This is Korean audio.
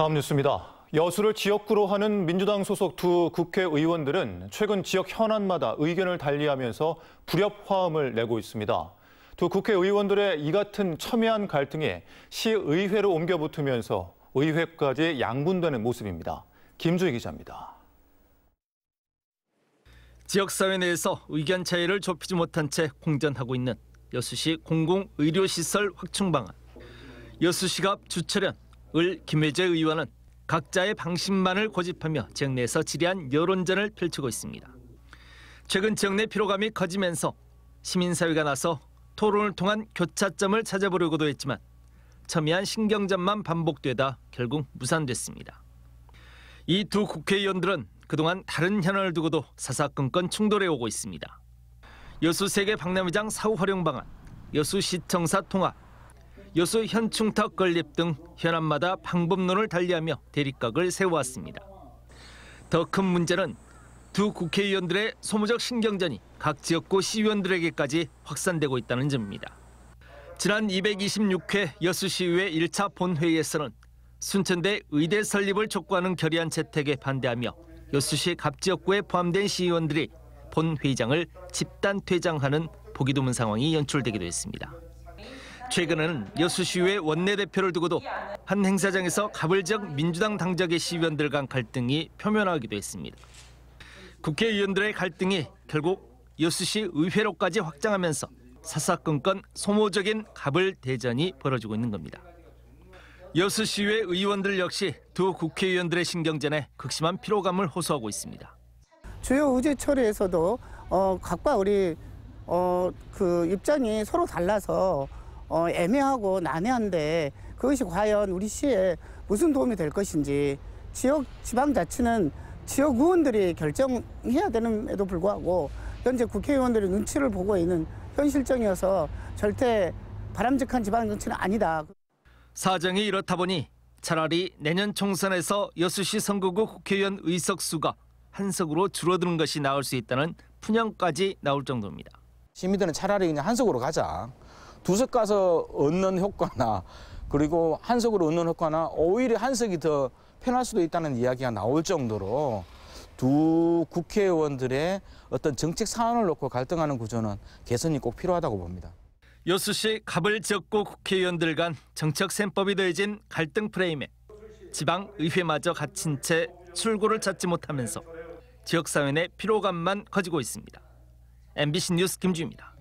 다음 뉴스입니다. 여수를 지역구로 하는 민주당 소속 두 국회의원들은 최근 지역 현안마다 의견을 달리하면서 불협화음을 내고 있습니다. 두 국회의원들의 이 같은 첨예한 갈등이 시의회로 옮겨붙으면서 의회까지 양분되는 모습입니다. 김주희 기자입니다. 지역사회 내에서 의견 차이를 좁히지 못한 채 공전하고 있는 여수시 공공의료시설 확충 방안. 여수시가 주철현 을 김혜재 의원은 각자의 방심만을 고집하며 정내에서 지리한 여론전을 펼치고 있습니다. 최근 정내 피로감이 커지면서 시민사회가 나서 토론을 통한 교차점을 찾아보려고도 했지만 첨예한 신경전만 반복되다 결국 무산됐습니다. 이 두 국회의원들은 그동안 다른 현안을 두고도 사사건건 충돌해 오고 있습니다. 여수 세계 박람회장 사후 활용 방안, 여수시청사 통합, 여수 현충탑 건립 등 현안마다 방법론을 달리하며 대립각을 세워왔습니다. 더 큰 문제는 두 국회의원들의 소모적 신경전이 각 지역구 시의원들에게까지 확산되고 있다는 점입니다. 지난 226회 여수시의회 1차 본회의에서는 순천대 의대 설립을 촉구하는 결의안 채택에 반대하며 여수시 각지역구에 포함된 시의원들이 본회의장을 집단 퇴장하는 보기드문 상황이 연출되기도 했습니다. 최근에는 여수시의 회 원내대표를 두고도 한 행사장에서 가불적 민주당 당적의 시위원들간 갈등이 표면화하기도 했습니다. 국회의원들의 갈등이 결국 여수시 의회로까지 확장하면서 사사건건 소모적인 갑을 대전이 벌어지고 있는 겁니다. 여수시의 의원들 역시 두 국회의원들의 신경전에 극심한 피로감을 호소하고 있습니다. 주요 우주 처리에서도 어, 각과 우리 어, 그 입장이 서로 달라서 어, 애매하고 난해한데 그것이 과연 우리 시에 무슨 도움이 될 것인지 지역 지방자치는 지역 의원들이 결정해야 되는에도 불구하고 현재 국회의원들이 눈치를 보고 있는 현실정이어서 절대 바람직한 지방정치는 아니다. 사정이 이렇다 보니 차라리 내년 총선에서 여수시 선거구 국회의원 의석수가 한석으로 줄어드는 것이 나을 수 있다는 푸념까지 나올 정도입니다. 시민들은 차라리 그냥 한석으로 가자. 두석 가서 얻는 효과나 그리고 한석으로 얻는 효과나 오히려 한석이 더 편할 수도 있다는 이야기가 나올 정도로 두 국회의원들의 어떤 정책 사안을 놓고 갈등하는 구조는 개선이 꼭 필요하다고 봅니다. 여수시 갑을 적고 국회의원들 간 정책 셈법이 더해진 갈등 프레임에 지방의회마저 갇힌 채 출구를 찾지 못하면서 지역사회 내 피로감만 커지고 있습니다. MBC 뉴스 김주입니다.